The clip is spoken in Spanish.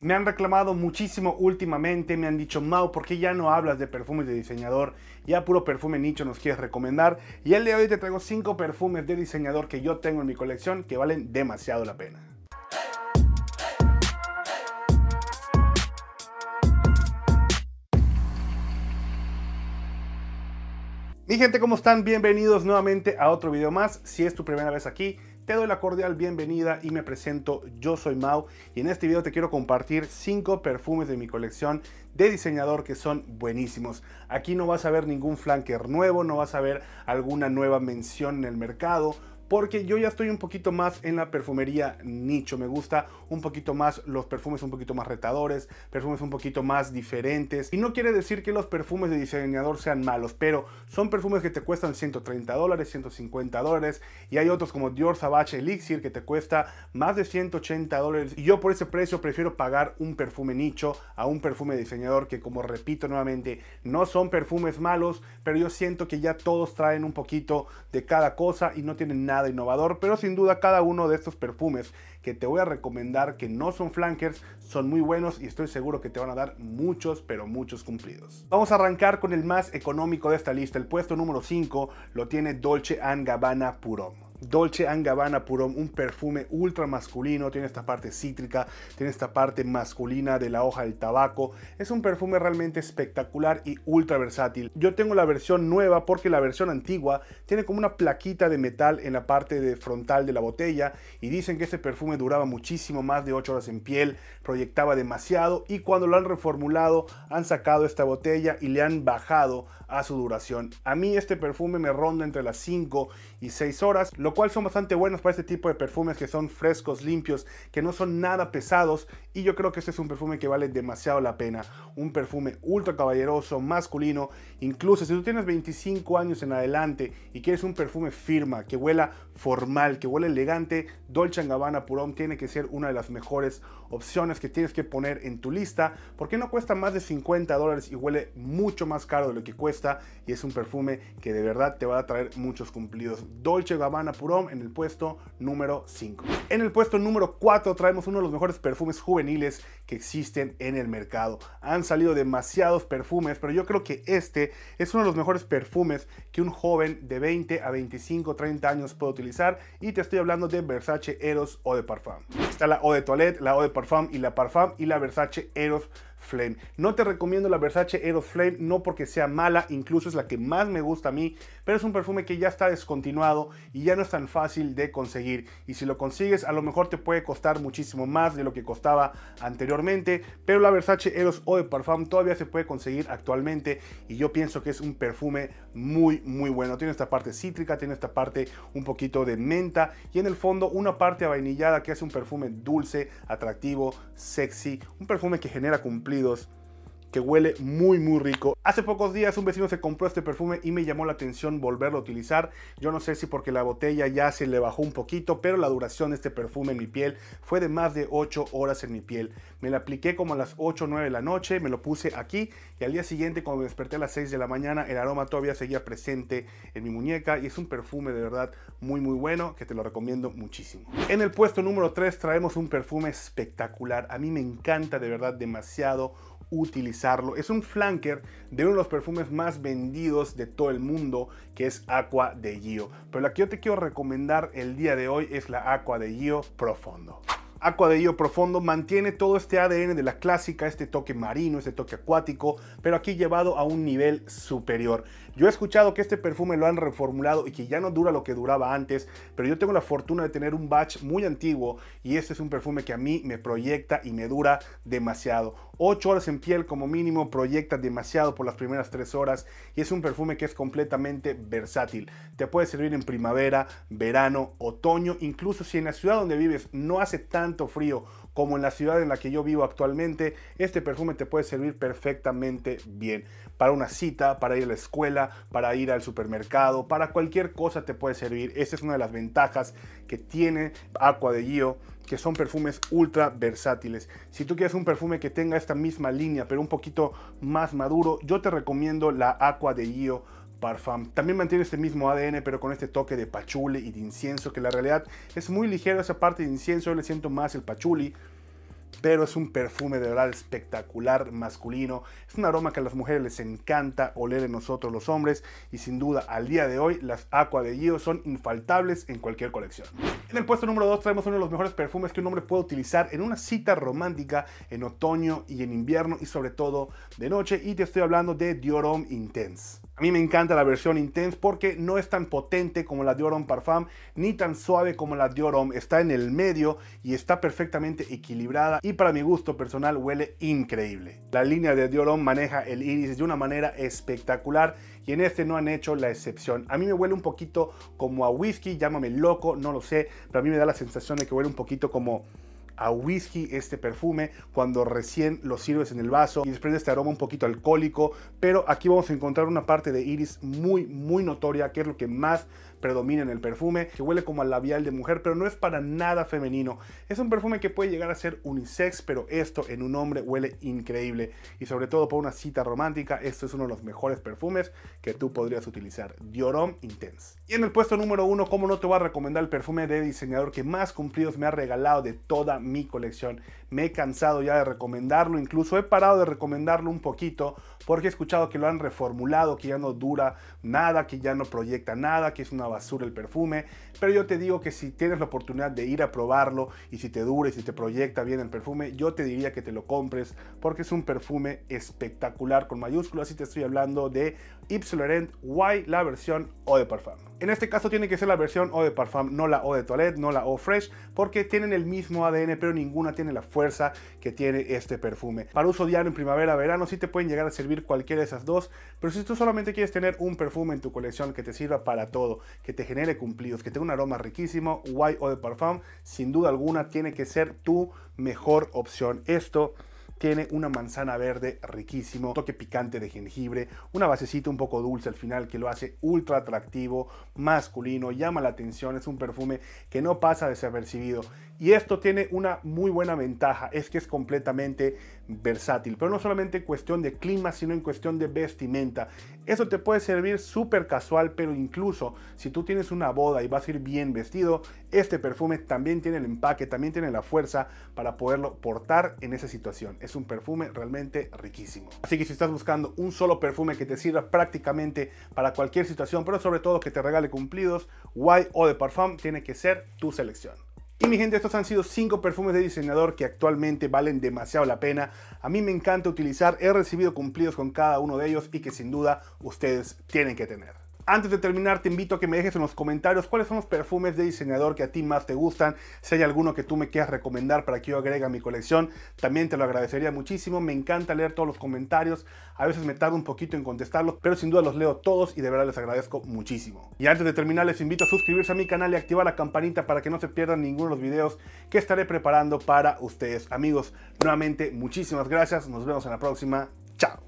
Me han reclamado muchísimo últimamente, me han dicho, Mau, ¿por qué ya no hablas de perfumes de diseñador? Ya puro perfume nicho nos quieres recomendar. Y el día de hoy te traigo 5 perfumes de diseñador que yo tengo en mi colección que valen demasiado la pena. Mi gente, ¿cómo están? Bienvenidos nuevamente a otro video más. Si es tu primera vez aquí, te doy la cordial bienvenida y me presento, yo soy Mau y en este video te quiero compartir 5 perfumes de mi colección de diseñador que son buenísimos. Aquí no vas a ver ningún flanker nuevo, no vas a ver alguna nueva mención en el mercado, porque yo ya estoy un poquito más en la perfumería nicho. Me gusta un poquito más los perfumes un poquito más retadores, perfumes un poquito más diferentes. Y no quiere decir que los perfumes de diseñador sean malos, pero son perfumes que te cuestan 130 dólares, 150 dólares. Y hay otros como Dior Savage Elixir que te cuesta más de 180 dólares. Y yo por ese precio prefiero pagar un perfume nicho a un perfume de diseñador que como repito nuevamente, no son perfumes malos, pero yo siento que ya todos traen un poquito de cada cosa y no tienen nada innovador, pero sin duda cada uno de estos perfumes que te voy a recomendar que no son flankers son muy buenos y estoy seguro que te van a dar muchos, pero muchos cumplidos. Vamos a arrancar con el más económico de esta lista, el puesto número 5 lo tiene Dolce Gabbana Puro. Dolce Gabbana Purón, un perfume ultra masculino, tiene esta parte cítrica, tiene esta parte masculina de la hoja del tabaco. Es un perfume realmente espectacular y ultra versátil. Yo tengo la versión nueva porque la versión antigua tiene como una plaquita de metal en la parte frontal de la botella y dicen que este perfume duraba muchísimo más de 8 horas en piel, proyectaba demasiado y cuando lo han reformulado han sacado esta botella y le han bajado a su duración. A mí este perfume me ronda entre las 5 y 6 horas lo cual son bastante buenos para este tipo de perfumes que son frescos, limpios, que no son nada pesados y yo creo que este es un perfume que vale demasiado la pena. Un perfume ultra caballeroso, masculino, incluso si tú tienes 25 años en adelante y quieres un perfume firma, que huela formal, que huela elegante, Dolce Gabbana Purón tiene que ser una de las mejores opciones que tienes que poner en tu lista porque no cuesta más de 50 dólares y huele mucho más caro de lo que cuesta y es un perfume que de verdad te va a traer muchos cumplidos. Dolce Gabbana en el puesto número 5. En el puesto número 4 traemos uno de los mejores perfumes juveniles que existen en el mercado. Han salido demasiados perfumes, pero yo creo que este es uno de los mejores perfumes que un joven de 20 a 25, 30 años puede utilizar y te estoy hablando de Versace Eros o de Parfum. Está la Eau de Toilette, la Eau de Parfum y la Parfum y la Versace Eros Flame. No te recomiendo la Versace Eros Flame, no porque sea mala, incluso es la que más me gusta a mí, pero es un perfume que ya está descontinuado y ya no es tan fácil de conseguir. Y si lo consigues, a lo mejor te puede costar muchísimo más de lo que costaba anteriormente, pero la Versace Eros Eau de Parfum todavía se puede conseguir actualmente y yo pienso que es un perfume muy, muy bueno. Tiene esta parte cítrica, tiene esta parte un poquito de menta y en el fondo una parte avainillada que hace un perfume dulce, atractivo, sexy, un perfume que genera cumplimiento cumplidos que huele muy muy rico. Hace pocos días un vecino se compró este perfume y me llamó la atención volverlo a utilizar. Yo no sé si porque la botella ya se le bajó un poquito, pero la duración de este perfume en mi piel fue de más de 8 horas en mi piel. Me lo apliqué como a las 8 o 9 de la noche, me lo puse aquí y al día siguiente cuando me desperté a las 6 de la mañana el aroma todavía seguía presente en mi muñeca y es un perfume de verdad muy muy bueno que te lo recomiendo muchísimo. En el puesto número 3 traemos un perfume espectacular. A mí me encanta de verdad demasiado utilizarlo. Es un flanker de uno de los perfumes más vendidos de todo el mundo, que es Aqua de Gio. Pero la que yo te quiero recomendar el día de hoy es la Aqua de Gio Profundo Aqua de Hilo Profundo mantiene todo este ADN de la clásica, este toque marino, este toque acuático, pero aquí llevado a un nivel superior. Yo he escuchado que este perfume lo han reformulado y que ya no dura lo que duraba antes, pero yo tengo la fortuna de tener un batch muy antiguo y este es un perfume que a mí me proyecta y me dura demasiado. 8 horas en piel como mínimo proyecta demasiado por las primeras 3 horas y es un perfume que es completamente versátil. Te puede servir en primavera, verano, otoño, incluso si en la ciudad donde vives no hace tan frío como en la ciudad en la que yo vivo actualmente, este perfume te puede servir perfectamente bien. Para una cita, para ir a la escuela, para ir al supermercado, para cualquier cosa te puede servir. Esa es una de las ventajas que tiene Aqua de Gio que son perfumes ultra versátiles. Si tú quieres un perfume que tenga esta misma línea, pero un poquito más maduro, yo te recomiendo la Aqua de Gio Parfum. También mantiene este mismo ADN, pero con este toque de pachuli y de incienso, que la realidad es muy ligero esa parte de incienso, yo le siento más el pachuli. Pero es un perfume de verdad espectacular, masculino. Es un aroma que a las mujeres les encanta oler en nosotros los hombres. Y sin duda, al día de hoy, las Aqua de Gio son infaltables en cualquier colección. En el puesto número 2 traemos uno de los mejores perfumes que un hombre puede utilizar en una cita romántica en otoño y en invierno y sobre todo de noche. Y te estoy hablando de Dior Homme Intense. A mí me encanta la versión Intense porque no es tan potente como la Dior Homme Parfum, ni tan suave como la Dior Está en el medio y está perfectamente equilibrada y para mi gusto personal huele increíble. La línea de Homme maneja el iris de una manera espectacular y en este no han hecho la excepción. A mí me huele un poquito como a whisky, llámame loco, no lo sé, pero a mí me da la sensación de que huele un poquito como a whisky este perfume cuando recién lo sirves en el vaso y desprende este aroma un poquito alcohólico, pero aquí vamos a encontrar una parte de iris muy, muy notoria, que es lo que más predomina en el perfume, que huele como al labial de mujer, pero no es para nada femenino. Es un perfume que puede llegar a ser unisex, pero esto en un hombre huele increíble. Y sobre todo para una cita romántica, esto es uno de los mejores perfumes que tú podrías utilizar. homme Intense. Y en el puesto número uno, como no te voy a recomendar el perfume de diseñador que más cumplidos me ha regalado de toda mi colección. Me he cansado ya de recomendarlo, incluso he parado de recomendarlo un poquito porque he escuchado que lo han reformulado, que ya no dura nada, que ya no proyecta nada, que es una basura el perfume. Pero yo te digo que si tienes la oportunidad de ir a probarlo y si te dura y si te proyecta bien el perfume, yo te diría que te lo compres porque es un perfume espectacular con mayúsculas. Y te estoy hablando de y, la versión O de Parfum. En este caso tiene que ser la versión O de Parfum, no la O de Toilette, no la Eau Fresh, porque tienen el mismo ADN, pero ninguna tiene la fuerza que tiene este perfume. Para uso diario en primavera, verano, sí te pueden llegar a servir cualquiera de esas dos, pero si tú solamente quieres tener un perfume en tu colección que te sirva para todo, que te genere cumplidos, que tenga un aroma riquísimo, Y O de Parfum, sin duda alguna tiene que ser tu mejor opción. Esto tiene una manzana verde riquísimo, toque picante de jengibre, una basecita un poco dulce al final que lo hace ultra atractivo, masculino, llama la atención, es un perfume que no pasa desapercibido. Y esto tiene una muy buena ventaja, es que es completamente versátil, pero no solamente en cuestión de clima, sino en cuestión de vestimenta. Eso te puede servir súper casual, pero incluso si tú tienes una boda y vas a ir bien vestido, este perfume también tiene el empaque, también tiene la fuerza para poderlo portar en esa situación. Es un perfume realmente riquísimo. Así que si estás buscando un solo perfume que te sirva prácticamente para cualquier situación, pero sobre todo que te regale cumplidos, White o de Parfum tiene que ser tu selección mi gente, estos han sido 5 perfumes de diseñador que actualmente valen demasiado la pena. A mí me encanta utilizar, he recibido cumplidos con cada uno de ellos y que sin duda ustedes tienen que tener. Antes de terminar, te invito a que me dejes en los comentarios cuáles son los perfumes de diseñador que a ti más te gustan. Si hay alguno que tú me quieras recomendar para que yo agregue a mi colección, también te lo agradecería muchísimo. Me encanta leer todos los comentarios. A veces me tardo un poquito en contestarlos, pero sin duda los leo todos y de verdad les agradezco muchísimo. Y antes de terminar, les invito a suscribirse a mi canal y activar la campanita para que no se pierdan ninguno de los videos que estaré preparando para ustedes. Amigos, nuevamente, muchísimas gracias. Nos vemos en la próxima. Chao.